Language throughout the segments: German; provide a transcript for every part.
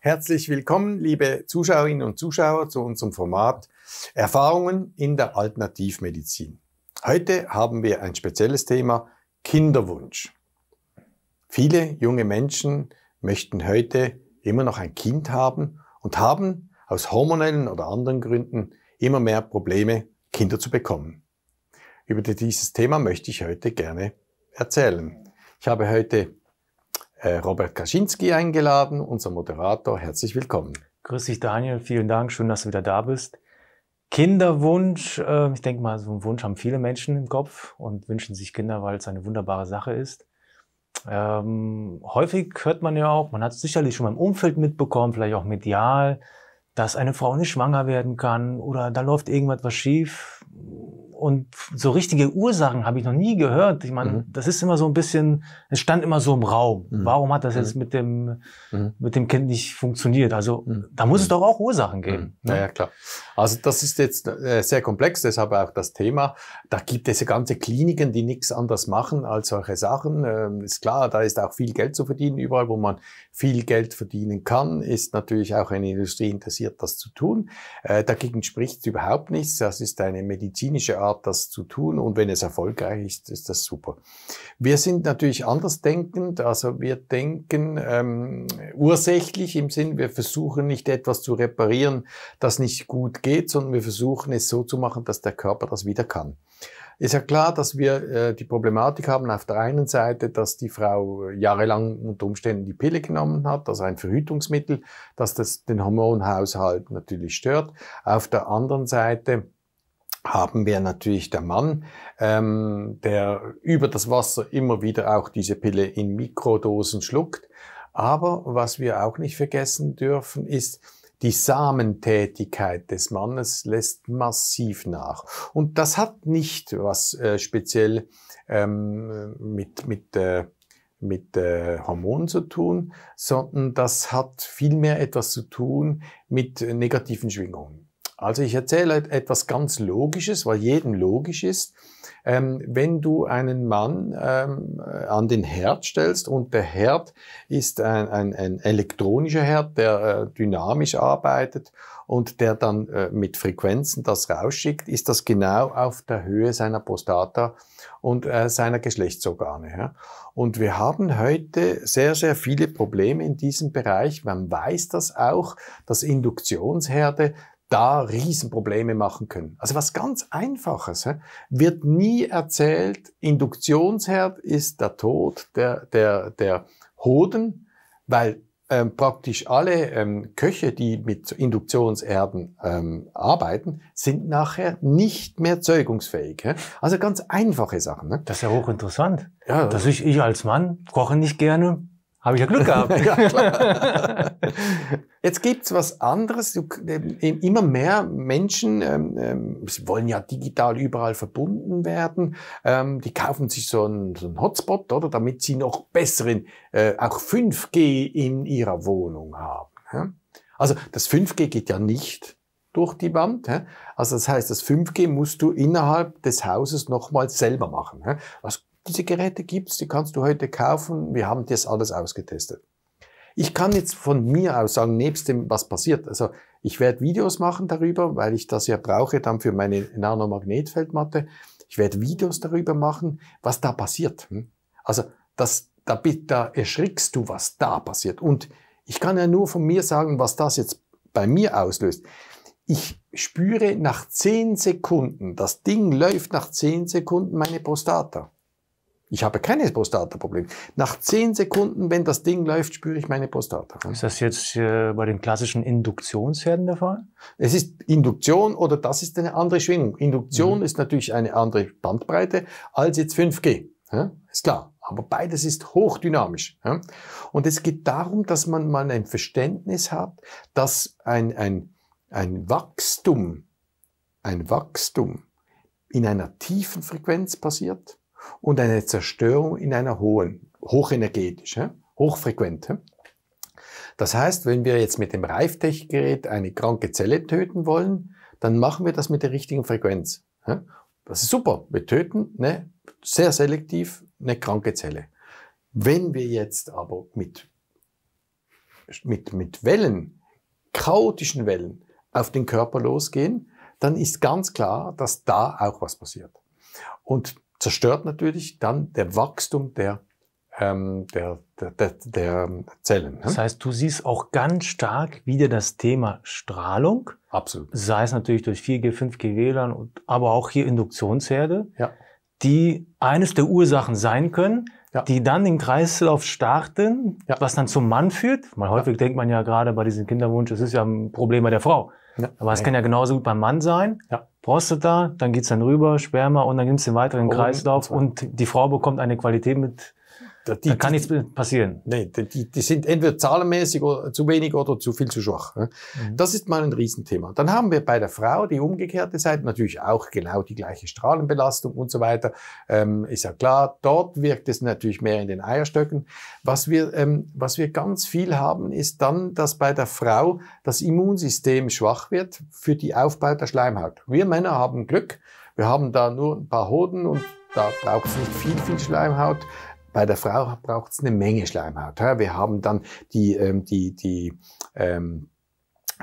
Herzlich willkommen, liebe Zuschauerinnen und Zuschauer, zu unserem Format Erfahrungen in der Alternativmedizin. Heute haben wir ein spezielles Thema Kinderwunsch. Viele junge Menschen möchten heute immer noch ein Kind haben und haben aus hormonellen oder anderen Gründen immer mehr Probleme, Kinder zu bekommen. Über dieses Thema möchte ich heute gerne erzählen. Ich habe heute äh, Robert Kaczynski eingeladen, unser Moderator. Herzlich willkommen. Grüß dich, Daniel. Vielen Dank. Schön, dass du wieder da bist. Kinderwunsch, äh, ich denke mal, so einen Wunsch haben viele Menschen im Kopf und wünschen sich Kinder, weil es eine wunderbare Sache ist. Ähm, häufig hört man ja auch, man hat es sicherlich schon mal im Umfeld mitbekommen, vielleicht auch medial, dass eine Frau nicht schwanger werden kann oder da läuft irgendwas schief und so richtige Ursachen habe ich noch nie gehört. Ich meine, mhm. das ist immer so ein bisschen, es stand immer so im Raum. Mhm. Warum hat das jetzt mhm. mit dem, mhm. mit dem Kind nicht funktioniert? Also mhm. da muss es mhm. doch auch Ursachen geben. Ne? Ja, klar. Also das ist jetzt äh, sehr komplex, deshalb auch das Thema. Da gibt es ja ganze Kliniken, die nichts anderes machen als solche Sachen. Ähm, ist klar, da ist auch viel Geld zu verdienen. Überall, wo man viel Geld verdienen kann, ist natürlich auch eine Industrie interessiert, das zu tun. Äh, dagegen spricht überhaupt nichts. Das ist eine medizinische Art, Art, das zu tun. Und wenn es erfolgreich ist, ist das super. Wir sind natürlich andersdenkend. Also wir denken ähm, ursächlich im Sinn, wir versuchen nicht etwas zu reparieren, das nicht gut geht, sondern wir versuchen es so zu machen, dass der Körper das wieder kann. Ist ja klar, dass wir äh, die Problematik haben auf der einen Seite, dass die Frau äh, jahrelang unter Umständen die Pille genommen hat, also ein Verhütungsmittel, dass das den Hormonhaushalt natürlich stört. Auf der anderen Seite haben wir natürlich der Mann, ähm, der über das Wasser immer wieder auch diese Pille in Mikrodosen schluckt. Aber was wir auch nicht vergessen dürfen, ist, die Samentätigkeit des Mannes lässt massiv nach. Und das hat nicht was äh, speziell ähm, mit, mit, äh, mit äh, Hormonen zu tun, sondern das hat vielmehr etwas zu tun mit negativen Schwingungen. Also ich erzähle etwas ganz Logisches, weil jedem logisch ist. Ähm, wenn du einen Mann ähm, äh, an den Herd stellst und der Herd ist ein, ein, ein elektronischer Herd, der äh, dynamisch arbeitet und der dann äh, mit Frequenzen das rausschickt, ist das genau auf der Höhe seiner Prostata und äh, seiner Geschlechtsorgane. Ja? Und wir haben heute sehr, sehr viele Probleme in diesem Bereich. Man weiß das auch, dass Induktionsherde da Riesenprobleme machen können. Also was ganz Einfaches he? wird nie erzählt. Induktionsherd ist der Tod der, der, der Hoden, weil ähm, praktisch alle ähm, Köche, die mit Induktionsherden ähm, arbeiten, sind nachher nicht mehr zeugungsfähig. He? Also ganz einfache Sachen. Ne? Das ist ja hochinteressant. Ja, das ist ich als Mann koche nicht gerne. Habe ich ja Glück gehabt. ja, Jetzt gibt's was anderes. Du, ähm, immer mehr Menschen ähm, ähm wollen ja digital überall verbunden werden. Ähm, die kaufen sich so einen, so einen, Hotspot, oder, damit sie noch besseren, äh, auch 5G in ihrer Wohnung haben. Ja? Also das 5G geht ja nicht durch die Wand. Also das heißt, das 5G musst du innerhalb des Hauses nochmals selber machen. Was diese Geräte gibt es, die kannst du heute kaufen. Wir haben das alles ausgetestet. Ich kann jetzt von mir aus sagen, nebst dem, was passiert. Also ich werde Videos machen darüber, weil ich das ja brauche dann für meine Nanomagnetfeldmatte. Ich werde Videos darüber machen, was da passiert. Hm? Also das, da, da erschrickst du, was da passiert. Und ich kann ja nur von mir sagen, was das jetzt bei mir auslöst. Ich spüre nach zehn Sekunden, das Ding läuft nach zehn Sekunden meine Prostata. Ich habe keine Prostata-Probleme. Nach zehn Sekunden, wenn das Ding läuft, spüre ich meine Prostata. Ist das jetzt äh, bei den klassischen Induktionsherden der Fall? Es ist Induktion oder das ist eine andere Schwingung. Induktion mhm. ist natürlich eine andere Bandbreite als jetzt 5G. Ja? Ist klar. Aber beides ist hochdynamisch. Ja? Und es geht darum, dass man mal ein Verständnis hat, dass ein, ein, ein Wachstum, ein Wachstum in einer tiefen Frequenz passiert und eine Zerstörung in einer hohen, hochenergetischen, hochfrequenten. Das heißt, wenn wir jetzt mit dem Reiftech-Gerät eine kranke Zelle töten wollen, dann machen wir das mit der richtigen Frequenz. Das ist super. Wir töten ne, sehr selektiv eine kranke Zelle. Wenn wir jetzt aber mit, mit, mit Wellen, chaotischen Wellen, auf den Körper losgehen, dann ist ganz klar, dass da auch was passiert. Und zerstört natürlich dann der Wachstum der ähm, der, der, der, der Zellen. Ne? Das heißt, du siehst auch ganz stark wieder das Thema Strahlung. Absolut. Sei es natürlich durch 4G, 5G WLAN, und, aber auch hier Induktionsherde, ja. die eines der Ursachen sein können, ja. die dann den Kreislauf starten, ja. was dann zum Mann führt. Mal häufig denkt man ja gerade bei diesem Kinderwunsch, es ist ja ein Problem bei der Frau. Ja. Aber es kann ja genauso gut beim Mann sein. Ja Prostata, dann geht's dann rüber, Sperma und dann nimmt's den weiteren Kreislauf und, und die Frau bekommt eine Qualität mit da, die, da kann nichts passieren. Nein, die, die sind entweder zahlenmäßig oder zu wenig oder zu viel zu schwach. Mhm. Das ist mal ein Riesenthema. Dann haben wir bei der Frau die umgekehrte Seite, natürlich auch genau die gleiche Strahlenbelastung und so weiter. Ähm, ist ja klar, dort wirkt es natürlich mehr in den Eierstöcken. Was wir, ähm, was wir ganz viel haben, ist dann, dass bei der Frau das Immunsystem schwach wird für die Aufbau der Schleimhaut. Wir Männer haben Glück. Wir haben da nur ein paar Hoden und da braucht es nicht viel, viel Schleimhaut. Bei der Frau braucht es eine Menge Schleimhaut. Wir haben dann die, ähm, die, die, ähm,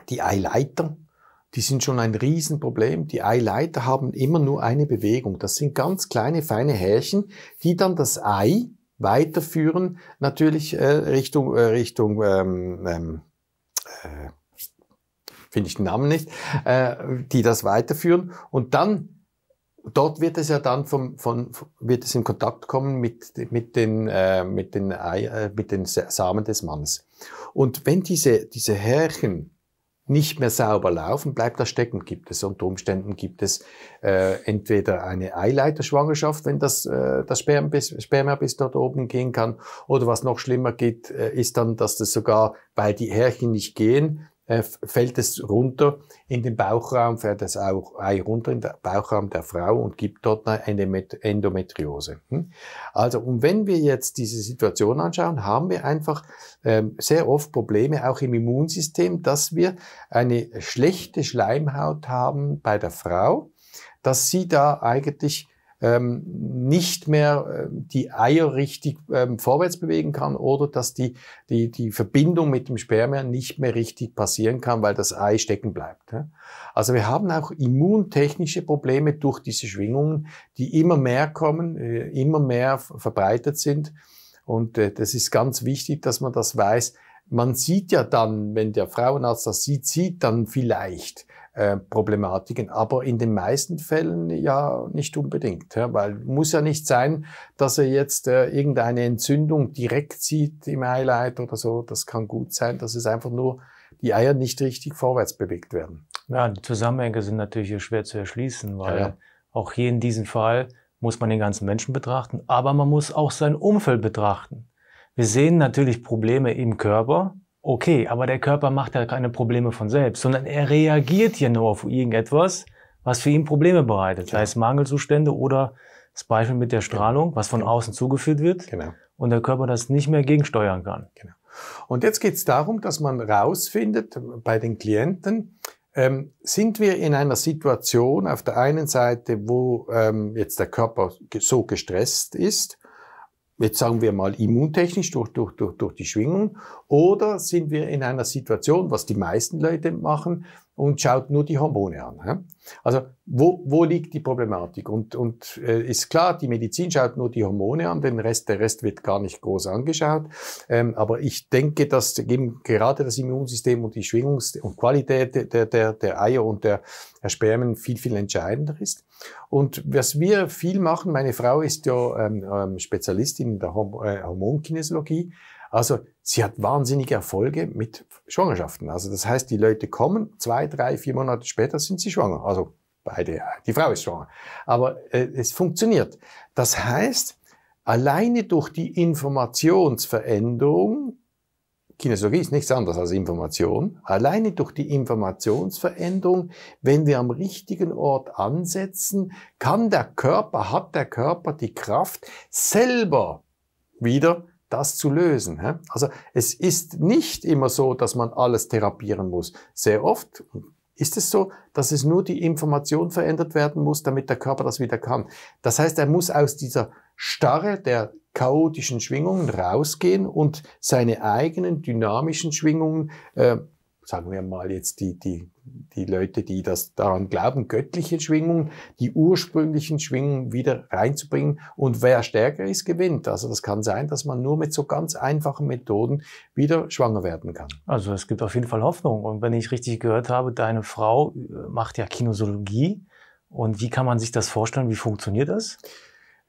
die Eileiter, die sind schon ein Riesenproblem. Die Eileiter haben immer nur eine Bewegung. Das sind ganz kleine, feine Härchen, die dann das Ei weiterführen, natürlich äh, Richtung, äh, Richtung ähm, ähm, äh, finde ich den Namen nicht, äh, die das weiterführen. Und dann dort wird es ja dann vom, von, wird es in Kontakt kommen mit, mit den, äh, mit den, Ei, äh, mit den Samen des Mannes. Und wenn diese, diese Härchen nicht mehr sauber laufen, bleibt das stecken, gibt es unter Umständen gibt es äh, entweder eine Eileiterschwangerschaft, wenn das, äh, das Sperm bis, Sperma bis dort oben gehen kann, oder was noch schlimmer geht, äh, ist dann, dass das sogar, weil die Härchen nicht gehen, äh, fällt es runter in den Bauchraum, fährt das auch Ei runter in den Bauchraum der Frau und gibt dort eine Endometriose. Hm? Also, und wenn wir jetzt diese Situation anschauen, haben wir einfach ähm, sehr oft Probleme auch im Immunsystem, dass wir eine schlechte Schleimhaut haben bei der Frau, dass sie da eigentlich ähm, nicht mehr äh, die Eier richtig ähm, vorwärts bewegen kann oder dass die, die, die Verbindung mit dem Sperma nicht mehr richtig passieren kann, weil das Ei stecken bleibt. Ja? Also wir haben auch immuntechnische Probleme durch diese Schwingungen, die immer mehr kommen, äh, immer mehr verbreitet sind. Und äh, das ist ganz wichtig, dass man das weiß. Man sieht ja dann, wenn der Frauenarzt das sieht, sieht dann vielleicht, äh, Problematiken, aber in den meisten Fällen ja nicht unbedingt, ja, weil muss ja nicht sein, dass er jetzt äh, irgendeine Entzündung direkt sieht im Highlight oder so. Das kann gut sein, dass es einfach nur die Eier nicht richtig vorwärts bewegt werden. Ja, die Zusammenhänge sind natürlich schwer zu erschließen, weil ja, ja. auch hier in diesem Fall muss man den ganzen Menschen betrachten, aber man muss auch sein Umfeld betrachten. Wir sehen natürlich Probleme im Körper, Okay, aber der Körper macht ja keine Probleme von selbst, sondern er reagiert ja nur auf irgendetwas, was für ihn Probleme bereitet. Genau. Sei es Mangelzustände oder das Beispiel mit der genau. Strahlung, was von genau. außen zugeführt wird genau. und der Körper das nicht mehr gegensteuern kann. Genau. Und jetzt geht es darum, dass man rausfindet bei den Klienten, ähm, sind wir in einer Situation auf der einen Seite, wo ähm, jetzt der Körper so gestresst ist jetzt sagen wir mal immuntechnisch durch, durch, durch, durch die Schwingung, oder sind wir in einer Situation, was die meisten Leute machen, und schaut nur die Hormone an. Also wo, wo liegt die Problematik? Und, und äh, ist klar, die Medizin schaut nur die Hormone an, den Rest, der Rest wird gar nicht groß angeschaut. Ähm, aber ich denke, dass eben gerade das Immunsystem und die Schwingungs- und Qualität der, der, der Eier und der, der Spermien viel, viel entscheidender ist. Und was wir viel machen, meine Frau ist ja ähm, ähm Spezialistin in der Horm äh, Hormonkinesiologie, also sie hat wahnsinnige Erfolge mit Schwangerschaften. Also das heißt, die Leute kommen, zwei, drei, vier Monate später sind sie schwanger. Also beide, die Frau ist schwanger. Aber äh, es funktioniert. Das heißt, alleine durch die Informationsveränderung, Kinesiologie ist nichts anderes als Information, alleine durch die Informationsveränderung, wenn wir am richtigen Ort ansetzen, kann der Körper, hat der Körper die Kraft, selber wieder das zu lösen. Also es ist nicht immer so, dass man alles therapieren muss. Sehr oft ist es so, dass es nur die Information verändert werden muss, damit der Körper das wieder kann. Das heißt, er muss aus dieser Starre der chaotischen Schwingungen rausgehen und seine eigenen dynamischen Schwingungen, äh, sagen wir mal jetzt die, die die Leute, die das daran glauben, göttliche Schwingungen, die ursprünglichen Schwingungen wieder reinzubringen. Und wer stärker ist, gewinnt. Also das kann sein, dass man nur mit so ganz einfachen Methoden wieder schwanger werden kann. Also es gibt auf jeden Fall Hoffnung. Und wenn ich richtig gehört habe, deine Frau äh, macht ja Kinosologie. Und wie kann man sich das vorstellen? Wie funktioniert das?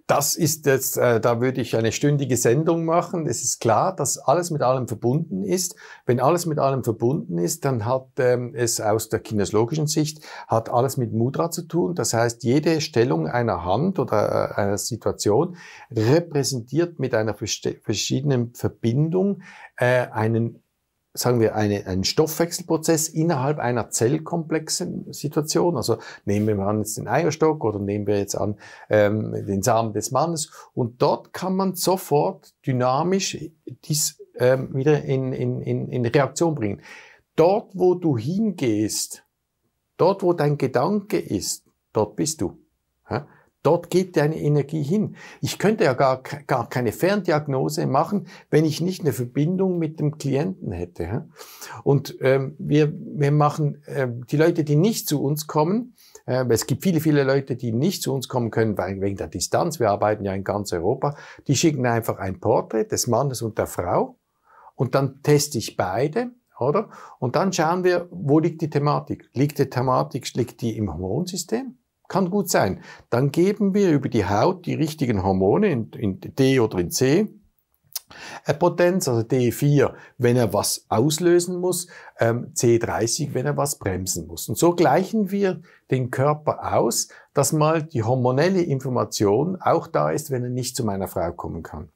Das ist jetzt, äh, da würde ich eine stündige Sendung machen. Es ist klar, dass alles mit allem verbunden ist. Wenn alles mit allem verbunden ist, dann hat ähm, es aus der kinesiologischen Sicht hat alles mit Mudra zu tun. Das heißt, jede Stellung einer Hand oder äh, einer Situation repräsentiert mit einer verschiedenen Verbindung äh, einen sagen wir, eine, einen Stoffwechselprozess innerhalb einer zellkomplexen Situation. Also nehmen wir an jetzt den Eierstock oder nehmen wir jetzt an ähm, den Samen des Mannes. Und dort kann man sofort dynamisch dies ähm, wieder in, in, in, in Reaktion bringen. Dort, wo du hingehst, dort, wo dein Gedanke ist, dort bist du. Ja? Dort geht deine Energie hin. Ich könnte ja gar, gar keine Ferndiagnose machen, wenn ich nicht eine Verbindung mit dem Klienten hätte. Und ähm, wir, wir machen äh, die Leute, die nicht zu uns kommen, äh, es gibt viele, viele Leute, die nicht zu uns kommen können, weil wegen der Distanz, wir arbeiten ja in ganz Europa, die schicken einfach ein Porträt des Mannes und der Frau und dann teste ich beide oder? Und dann schauen wir, wo liegt die Thematik? Liegt die Thematik, liegt die im Hormonsystem? Kann gut sein. Dann geben wir über die Haut die richtigen Hormone in, in D oder in C. Potenz, also D4, wenn er was auslösen muss, ähm, C30, wenn er was bremsen muss. Und so gleichen wir den Körper aus, dass mal die hormonelle Information auch da ist, wenn er nicht zu meiner Frau kommen kann.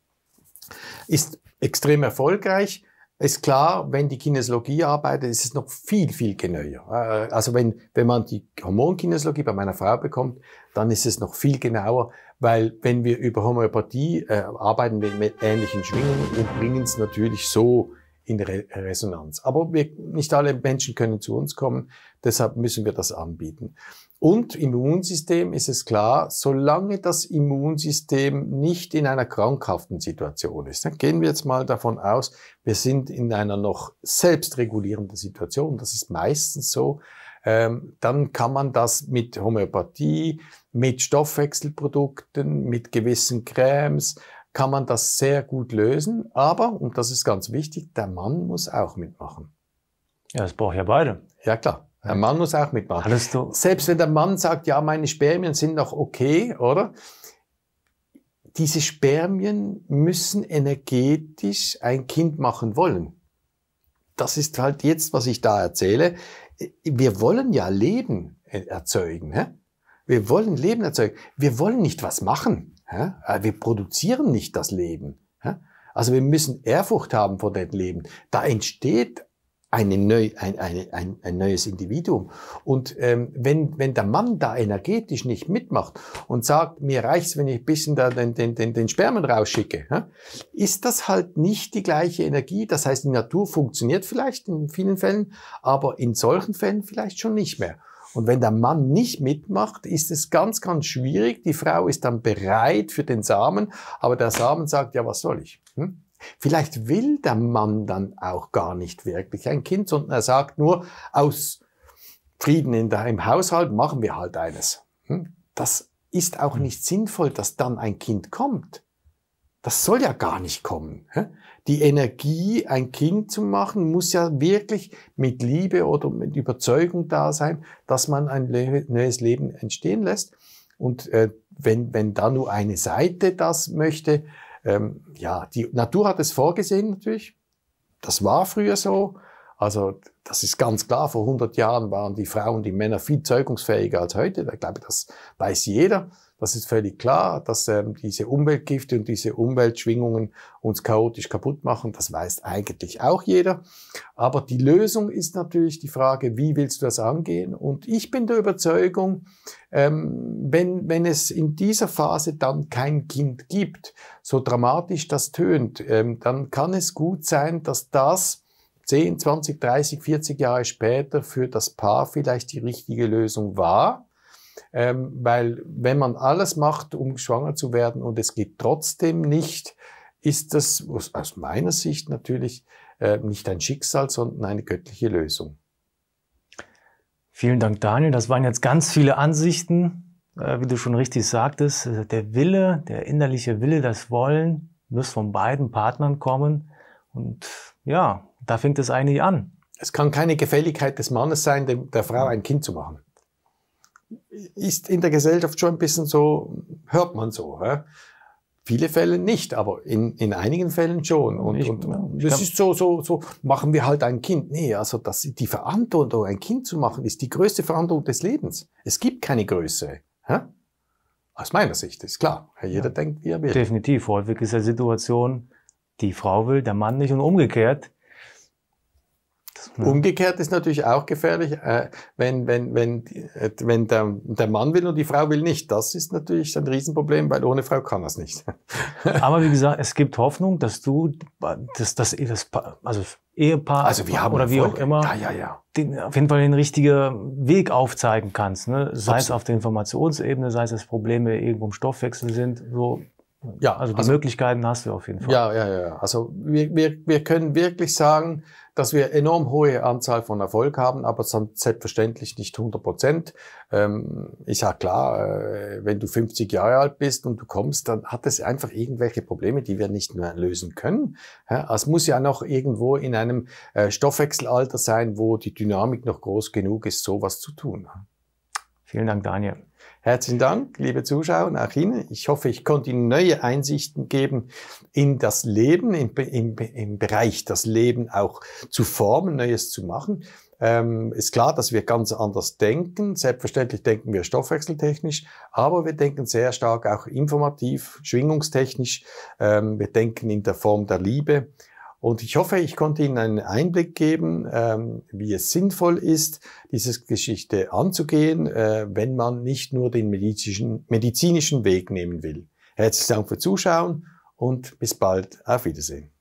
Ist extrem erfolgreich, ist klar, wenn die Kinesiologie arbeitet, ist es noch viel, viel genauer. Äh, also wenn, wenn man die Hormonkinesiologie bei meiner Frau bekommt, dann ist es noch viel genauer, weil wenn wir über Homöopathie äh, arbeiten, wir mit ähnlichen Schwingungen und bringen es natürlich so in Re Resonanz. Aber wir, nicht alle Menschen können zu uns kommen, deshalb müssen wir das anbieten. Und Immunsystem ist es klar, solange das Immunsystem nicht in einer krankhaften Situation ist, dann gehen wir jetzt mal davon aus, wir sind in einer noch selbstregulierenden Situation, das ist meistens so, ähm, dann kann man das mit Homöopathie, mit Stoffwechselprodukten, mit gewissen Cremes, kann man das sehr gut lösen. Aber, und das ist ganz wichtig, der Mann muss auch mitmachen. Ja, das braucht ja beide. Ja, klar. Der Mann muss auch mitmachen. Alles Selbst wenn der Mann sagt, ja, meine Spermien sind noch okay, oder? Diese Spermien müssen energetisch ein Kind machen wollen. Das ist halt jetzt, was ich da erzähle. Wir wollen ja Leben erzeugen. Hä? Wir wollen Leben erzeugen. Wir wollen nicht was machen. Hä? Äh, wir produzieren nicht das Leben. Hä? Also wir müssen Ehrfurcht haben vor dem Leben. Da entsteht eine neu, ein, eine, ein, ein neues Individuum. Und ähm, wenn, wenn der Mann da energetisch nicht mitmacht und sagt, mir reicht's, wenn ich ein bisschen da den, den, den, den Spermen rausschicke, ist das halt nicht die gleiche Energie. Das heißt, die Natur funktioniert vielleicht in vielen Fällen, aber in solchen Fällen vielleicht schon nicht mehr. Und wenn der Mann nicht mitmacht, ist es ganz, ganz schwierig. Die Frau ist dann bereit für den Samen, aber der Samen sagt, ja, was soll ich? Hm? Vielleicht will der Mann dann auch gar nicht wirklich ein Kind, sondern er sagt nur, aus Frieden in der, im Haushalt machen wir halt eines. Hm? Das ist auch hm. nicht sinnvoll, dass dann ein Kind kommt. Das soll ja gar nicht kommen. Die Energie, ein Kind zu machen, muss ja wirklich mit Liebe oder mit Überzeugung da sein, dass man ein neues Leben entstehen lässt. Und äh, wenn, wenn da nur eine Seite das möchte, ähm, ja, die Natur hat es vorgesehen natürlich. Das war früher so. Also das ist ganz klar, vor 100 Jahren waren die Frauen, die Männer viel zeugungsfähiger als heute. Ich glaube, das weiß jeder. Das ist völlig klar, dass ähm, diese Umweltgifte und diese Umweltschwingungen uns chaotisch kaputt machen. Das weiß eigentlich auch jeder. Aber die Lösung ist natürlich die Frage, wie willst du das angehen? Und ich bin der Überzeugung, ähm, wenn, wenn es in dieser Phase dann kein Kind gibt, so dramatisch das tönt, ähm, dann kann es gut sein, dass das 10, 20, 30, 40 Jahre später für das Paar vielleicht die richtige Lösung war ähm, weil wenn man alles macht, um schwanger zu werden und es geht trotzdem nicht, ist das aus meiner Sicht natürlich äh, nicht ein Schicksal, sondern eine göttliche Lösung. Vielen Dank, Daniel. Das waren jetzt ganz viele Ansichten, äh, wie du schon richtig sagtest. Äh, der Wille, der innerliche Wille, das Wollen muss von beiden Partnern kommen. Und ja, da fängt es eigentlich an. Es kann keine Gefälligkeit des Mannes sein, der Frau ein Kind zu machen ist in der Gesellschaft schon ein bisschen so, hört man so. Ja? Viele Fälle nicht, aber in, in einigen Fällen schon. Und, ich, und, und das ist so, so, so, machen wir halt ein Kind. Nee, also das, die Verantwortung, ein Kind zu machen, ist die größte Verantwortung des Lebens. Es gibt keine Größe. Ja? Aus meiner Sicht ist klar. Jeder ja. denkt, wie er will. Definitiv. Häufig ist ja Situation, die Frau will, der Mann nicht und umgekehrt. Umgekehrt ist natürlich auch gefährlich, äh, wenn, wenn, wenn, äh, wenn der, der Mann will und die Frau will nicht. Das ist natürlich ein Riesenproblem, weil ohne Frau kann das nicht. Aber wie gesagt, es gibt Hoffnung, dass du eh das, also das, das also Ehepaar also wir haben oder wie auch immer ja, ja, ja. Den, auf jeden Fall den richtigen Weg aufzeigen kannst. Ne? Sei Absolut. es auf der Informationsebene, sei es, dass Probleme irgendwo im Stoffwechsel sind. So ja, also die also, Möglichkeiten hast du auf jeden Fall. Ja, ja, ja. Also wir, wir, wir können wirklich sagen, dass wir enorm hohe Anzahl von Erfolg haben, aber selbstverständlich nicht 100 Prozent. Ähm, ist ja klar, äh, wenn du 50 Jahre alt bist und du kommst, dann hat es einfach irgendwelche Probleme, die wir nicht mehr lösen können. es muss ja noch irgendwo in einem äh, Stoffwechselalter sein, wo die Dynamik noch groß genug ist, sowas zu tun. Vielen Dank, Daniel. Herzlichen Dank, liebe Zuschauer und auch Ihnen. Ich hoffe, ich konnte Ihnen neue Einsichten geben in das Leben, im, im, im Bereich das Leben auch zu formen, Neues zu machen. Ähm, ist klar, dass wir ganz anders denken. Selbstverständlich denken wir stoffwechseltechnisch, aber wir denken sehr stark auch informativ, schwingungstechnisch. Ähm, wir denken in der Form der Liebe. Und ich hoffe, ich konnte Ihnen einen Einblick geben, ähm, wie es sinnvoll ist, diese Geschichte anzugehen, äh, wenn man nicht nur den medizinischen, medizinischen Weg nehmen will. Herzlichen Dank fürs Zuschauen und bis bald. Auf Wiedersehen.